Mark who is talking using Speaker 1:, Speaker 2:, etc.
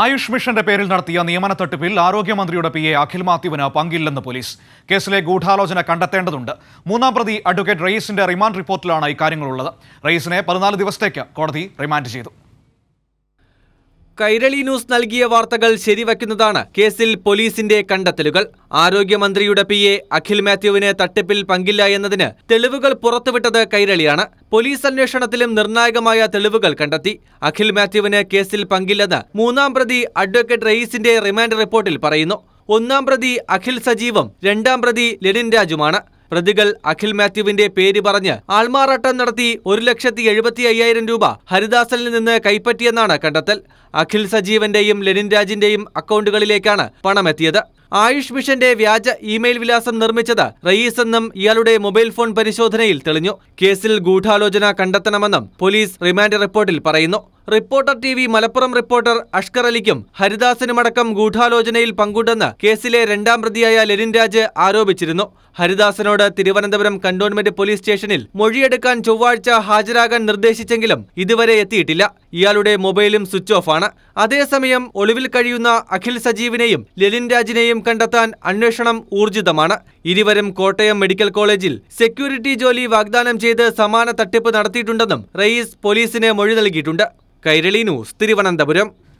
Speaker 1: ആയുഷ് മിഷന്റെ പേരിൽ നടത്തിയ നിയമന തട്ടിപ്പിൽ ആരോഗ്യമന്ത്രിയുടെ പി എ അഖിൽ മാത്യുവിന് പങ്കില്ലെന്ന് പോലീസ് കേസിലെ ഗൂഢാലോചന കണ്ടെത്തേണ്ടതുണ്ട് മൂന്നാം പ്രതി അഡ്വക്കേറ്റ് റയീസിന്റെ റിമാൻഡ് റിപ്പോർട്ടിലാണ് ഇക്കാര്യങ്ങളുള്ളത് റയീസിനെ പതിനാല് ദിവസത്തേക്ക് കോടതി റിമാൻഡ് ചെയ്തു കൈരളി
Speaker 2: ന്യൂസ് നൽകിയ വാർത്തകൾ ശരിവയ്ക്കുന്നതാണ് കേസിൽ പോലീസിന്റെ കണ്ടെത്തലുകൾ ആരോഗ്യമന്ത്രിയുടെ പി എ അഖിൽ മാത്യുവിന് തട്ടിപ്പിൽ പങ്കില്ല എന്നതിന് തെളിവുകൾ പുറത്തുവിട്ടത് കൈരളിയാണ് പോലീസ് അന്വേഷണത്തിലും നിർണായകമായ തെളിവുകൾ കണ്ടെത്തി അഖിൽ മാത്യുവിന് കേസിൽ പങ്കില്ലെന്ന് മൂന്നാം പ്രതി അഡ്വക്കേറ്റ് റയീസിന്റെ റിമാൻഡ് റിപ്പോർട്ടിൽ പറയുന്നു ഒന്നാം പ്രതി അഖിൽ സജീവും രണ്ടാം പ്രതി ലെനിൻ രാജുമാണ് പ്രതികൾ അഖിൽ മാത്യുവിന്റെ പേര് പറഞ്ഞ് ആൾമാറാട്ടം നടത്തി ഒരു ലക്ഷത്തി എഴുപത്തി അയ്യായിരം രൂപ ഹരിദാസനിൽ നിന്ന് കൈപ്പറ്റിയെന്നാണ് കണ്ടെത്തൽ അഖിൽ സജീവന്റെയും ലെനിൻ രാജിന്റെയും അക്കൗണ്ടുകളിലേക്കാണ് പണമെത്തിയത് ആയുഷ് മിഷന്റെ വ്യാജ ഇമെയിൽ വിലാസം നിർമ്മിച്ചത് റയീസ് എന്നും ഇയാളുടെ മൊബൈൽ ഫോൺ പരിശോധനയിൽ തെളിഞ്ഞു കേസിൽ ഗൂഢാലോചന കണ്ടെത്തണമെന്നും പോലീസ് റിമാൻഡ് റിപ്പോർട്ടിൽ പറയുന്നു reporter T V Malappuram reporter Ashkar അലിക്കും ഹരിദാസനുമടക്കം ഗൂഢാലോചനയിൽ പങ്കുണ്ടെന്ന് കേസിലെ രണ്ടാം പ്രതിയായ ലെനിൻ രാജ് ആരോപിച്ചിരുന്നു ഹരിദാസനോട് തിരുവനന്തപുരം കണ്ടോൺമെന്റ് പോലീസ് സ്റ്റേഷനിൽ മൊഴിയെടുക്കാൻ ചൊവ്വാഴ്ച ഹാജരാകാൻ നിർദ്ദേശിച്ചെങ്കിലും ഇതുവരെ എത്തിയിട്ടില്ല ഇയാളുടെ മൊബൈലും സ്വിച്ച് ഓഫ് ആണ് അതേസമയം ഒളിവിൽ കഴിയുന്ന അഖിൽ സജീവിനെയും ലെനിൻ രാജിനെയും കണ്ടെത്താൻ അന്വേഷണം ഊർജിതമാണ് ഇരുവരും കോട്ടയം മെഡിക്കൽ കോളേജിൽ സെക്യൂരിറ്റി ജോലി വാഗ്ദാനം ചെയ്ത് സമാന തട്ടിപ്പ് നടത്തിയിട്ടുണ്ടെന്നും റയീസ് പോലീസിന് മൊഴി നൽകിയിട്ടുണ്ട് കൈരളി ന്യൂസ് തിരുവനന്തപുരം